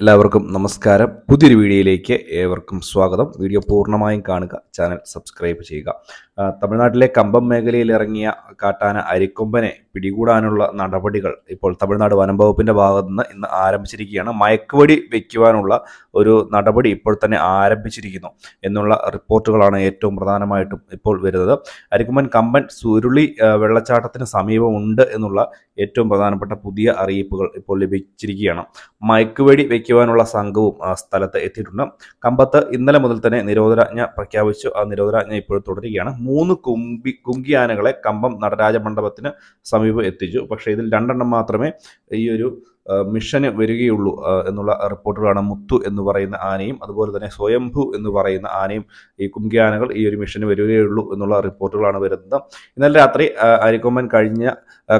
എല്ലാവർക്കും നമസ്കാരം പുതിയൊരു വീഡിയോയിലേക്ക് ഏവർക്കും സ്വാഗതം വീഡിയോ പൂർണ്ണമായും കാണുക ചാനൽ സബ്സ്ക്രൈബ് ചെയ്യുക തമിഴ്നാട്ടിലെ കമ്പം മേഖലയിൽ ഇറങ്ങിയ കാട്ടാന അരിക്കൊമ്പനെ പിടികൂടാനുള്ള നടപടികൾ ഇപ്പോൾ തമിഴ്നാട് വനം വകുപ്പിൻ്റെ ഭാഗത്തു നിന്ന് ഇന്ന് ആരംഭിച്ചിരിക്കുകയാണ് മയക്കുവടി വയ്ക്കുവാനുള്ള ഒരു നടപടി ഇപ്പോൾ തന്നെ ആരംഭിച്ചിരിക്കുന്നു എന്നുള്ള റിപ്പോർട്ടുകളാണ് ഏറ്റവും പ്രധാനമായിട്ടും ഇപ്പോൾ വരുന്നത് അരിക്കൊമ്പൻ കമ്പൻ സുരുളി വെള്ളച്ചാട്ടത്തിന് സമീപമുണ്ട് എന്നുള്ള ഏറ്റവും പ്രധാനപ്പെട്ട പുതിയ അറിയിപ്പുകൾ ഇപ്പോൾ ലഭിച്ചിരിക്കുകയാണ് മയക്കുവടി വിരമിക്കുവാനുള്ള സംഘവും ആ സ്ഥലത്ത് എത്തിയിട്ടുണ്ട് കമ്പത്ത് ഇന്നലെ മുതൽ തന്നെ നിരോധനാജ്ഞ പ്രഖ്യാപിച്ചു ആ നിരോധനാജ്ഞ ഇപ്പോൾ തുടരുകയാണ് മൂന്ന് കുമ്പി കുങ്കിയാനകളെ കമ്പം നടരാജ മണ്ഡപത്തിന് സമീപം എത്തിച്ചു പക്ഷേ ഇതിൽ രണ്ടെണ്ണം മാത്രമേ ഈ ഒരു മിഷന് വരികയുള്ളൂ എന്നുള്ള റിപ്പോർട്ടുകളാണ് മുത്തു എന്ന് പറയുന്ന ആനയും അതുപോലെ തന്നെ സ്വയംഭു എന്ന് പറയുന്ന ആനയും ഈ കുംഗ്യാനകൾ ആനകൾ ഈ ഒരു മിഷന് വരികയുള്ളൂ എന്നുള്ള റിപ്പോർട്ടുകളാണ് വരുന്നത് ഇന്നലെ രാത്രി അരിക്കൊമ്പൻ കഴിഞ്ഞ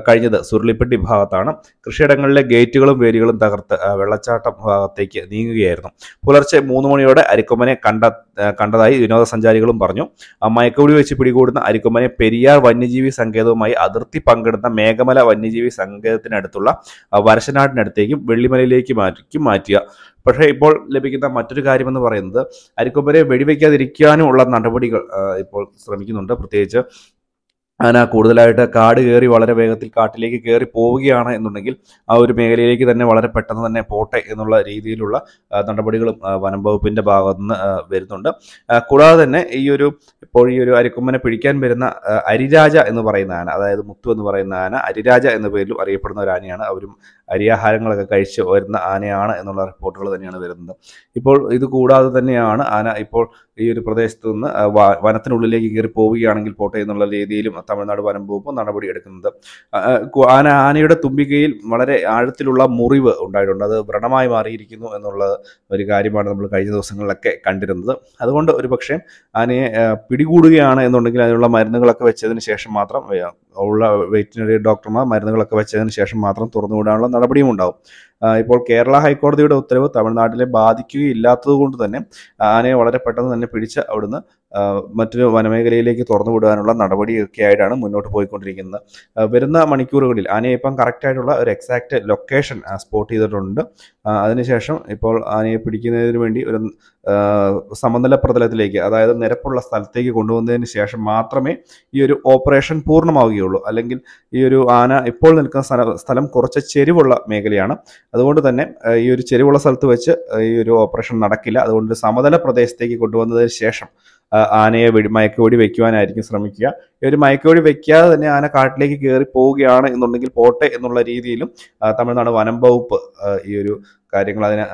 കഴിഞ്ഞത് സുരുളിപ്പെട്ടി ഭാഗത്താണ് കൃഷിയിടങ്ങളിലെ ഗേറ്റുകളും വേലികളും തകർത്ത് വെള്ളച്ചാട്ടം ഭാഗത്തേക്ക് നീങ്ങുകയായിരുന്നു പുലർച്ചെ മൂന്ന് മണിയോടെ അരിക്കൊമ്പനെ കണ്ട കണ്ടതായി വിനോദസഞ്ചാരികളും പറഞ്ഞു മയക്കുപൊടി വെച്ച് പിടികൂടുന്ന അരിക്കൊമ്പനെ പെരിയാർ വന്യജീവി സങ്കേതവുമായി അതിർത്തി പങ്കിടുന്ന മേഘമല വന്യജീവി സങ്കേതത്തിനടുത്തുള്ള വരശനാട് വയനാടിനടുത്തേക്കും വെള്ളിമലയിലേക്ക് മാറ്റിക്കും മാറ്റുക പക്ഷേ ഇപ്പോൾ ലഭിക്കുന്ന മറ്റൊരു കാര്യമെന്ന് പറയുന്നത് അരിക്കൊമ്പനെ വെടിവെക്കാതിരിക്കാനുമുള്ള നടപടികൾ ഇപ്പോൾ ശ്രമിക്കുന്നുണ്ട് പ്രത്യേകിച്ച് ആന കൂടുതലായിട്ട് കാട് കയറി വളരെ വേഗത്തിൽ കാട്ടിലേക്ക് കയറി പോവുകയാണ് എന്നുണ്ടെങ്കിൽ ആ ഒരു മേഖലയിലേക്ക് തന്നെ വളരെ പെട്ടെന്ന് തന്നെ പോട്ടെ എന്നുള്ള രീതിയിലുള്ള നടപടികളും വനം വകുപ്പിൻ്റെ ഭാഗത്തു നിന്ന് വരുന്നുണ്ട് കൂടാതെ തന്നെ ഈ ഒരു ഇപ്പോൾ ഈ ഒരു അരിക്കൊമ്പനെ പിടിക്കാൻ വരുന്ന അരിരാജ എന്ന് പറയുന്ന ആന അതായത് മുത്തു എന്ന് പറയുന്ന ആന അരിരാജ എന്ന പേരിലും അറിയപ്പെടുന്ന ഒരു ആനയാണ് അവരും അരിയാഹാരങ്ങളൊക്കെ കഴിച്ച് വരുന്ന ആനയാണ് എന്നുള്ള റിപ്പോർട്ടുകൾ തന്നെയാണ് വരുന്നത് ഇപ്പോൾ ഇത് കൂടാതെ തന്നെയാണ് ആന ഇപ്പോൾ ഈ ഒരു പ്രദേശത്ത് നിന്ന് വനത്തിനുള്ളിലേക്ക് കയറി പോവുകയാണെങ്കിൽ പോട്ടെ എന്നുള്ള രീതിയിലും തമിഴ്നാട് വനം വകുപ്പ് നടപടി എടുക്കുന്നത് ആന ആനയുടെ തുമ്പികയിൽ വളരെ ആഴത്തിലുള്ള മുറിവ് ഉണ്ടായിട്ടുണ്ട് അത് വ്രണമായി മാറിയിരിക്കുന്നു എന്നുള്ള ഒരു കാര്യമാണ് നമ്മൾ കഴിഞ്ഞ ദിവസങ്ങളിലൊക്കെ കണ്ടിരുന്നത് അതുകൊണ്ട് ഒരു പക്ഷേ ആനയെ പിടികൂടുകയാണ് എന്നുണ്ടെങ്കിൽ അതിനുള്ള മരുന്നുകളൊക്കെ വെച്ചതിന് ശേഷം മാത്രം ഉള്ള വെറ്റിനറി ഡോക്ടർമാർ മരുന്നുകളൊക്കെ വെച്ചതിന് ശേഷം മാത്രം തുറന്നുവിടാനുള്ള നടപടിയും ഉണ്ടാവും ഇപ്പോൾ കേരള ഹൈക്കോടതിയുടെ ഉത്തരവ് തമിഴ്നാട്ടിലെ ബാധിക്കുകയില്ലാത്തത് കൊണ്ട് തന്നെ ആനയെ വളരെ പെട്ടെന്ന് തന്നെ പിടിച്ച് അവിടുന്ന് മറ്റൊരു വനമേഖലയിലേക്ക് തുറന്നുവിടാനുള്ള വിടുവാനുള്ള നടപടിയൊക്കെയായിട്ടാണ് മുന്നോട്ട് പോയിക്കൊണ്ടിരിക്കുന്നത് വരുന്ന മണിക്കൂറുകളിൽ ആനയപ്പം കറക്റ്റായിട്ടുള്ള ഒരു എക്സാക്റ്റ് ലൊക്കേഷൻ സ്പോട്ട് ചെയ്തിട്ടുണ്ട് അതിനുശേഷം ഇപ്പോൾ ആനയെ പിടിക്കുന്നതിന് വേണ്ടി ഒരു സമനില പ്രതലത്തിലേക്ക് അതായത് നിരപ്പുള്ള സ്ഥലത്തേക്ക് കൊണ്ടുവന്നതിന് ശേഷം മാത്രമേ ഈ ഒരു ഓപ്പറേഷൻ പൂർണ്ണമാവുകയുള്ളൂ അല്ലെങ്കിൽ ഈ ഒരു ആന ഇപ്പോൾ നിൽക്കുന്ന സ്ഥലം കുറച്ച് ചെരിവുള്ള മേഖലയാണ് അതുകൊണ്ട് തന്നെ ഈ ഒരു ചെരിവുള്ള സ്ഥലത്ത് വെച്ച് ഈ ഒരു ഓപ്പറേഷൻ നടക്കില്ല അതുകൊണ്ട് സമതല പ്രദേശത്തേക്ക് കൊണ്ടുവന്നതിന് ശേഷം ആനയെ വെടി മയക്കുവെടി വെക്കുവാനായിരിക്കും ശ്രമിക്കുക ഇവർ മയക്കോടി വെക്കാതെ തന്നെ ആന കാട്ടിലേക്ക് കയറി പോവുകയാണ് എന്നുണ്ടെങ്കിൽ പോട്ടെ എന്നുള്ള രീതിയിലും തമിഴ്നാട് വനം വകുപ്പ് ഈ ഒരു കാര്യങ്ങൾ അതിനെ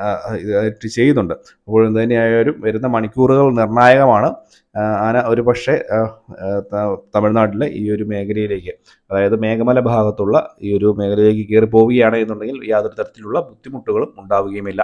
ഇതായിട്ട് ചെയ്യുന്നുണ്ട് അപ്പോൾ എന്തുതന്നെയായാലും വരുന്ന മണിക്കൂറുകൾ നിർണായകമാണ് ആന ഒരു പക്ഷേ തമിഴ്നാട്ടിലെ ഈ ഒരു മേഖലയിലേക്ക് അതായത് മേഘമല ഭാഗത്തുള്ള ഈ ഒരു മേഖലയിലേക്ക് കയറി പോവുകയാണ് എന്നുണ്ടെങ്കിൽ യാതൊരു തരത്തിലുള്ള ബുദ്ധിമുട്ടുകളും ഉണ്ടാവുകയുമില്ല